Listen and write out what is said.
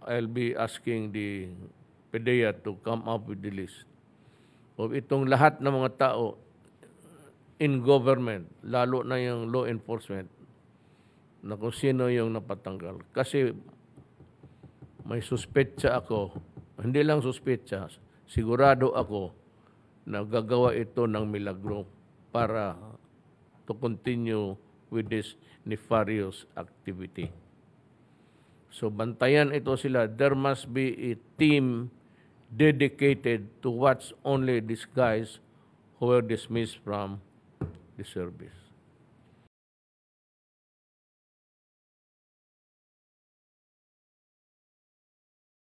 I'll be asking the PDEA to come up with the list of itong lahat ng mga tao in government, lalo na yung law enforcement, na kung sino yung napatanggal. Kasi may suspetsa ako, hindi lang suspetsa, sigurado ako na gagawa ito ng milagro para to continue with this nefarious activity. So bantayan ito sila. There must be a team dedicated to watch only these guys who were dismissed from the service.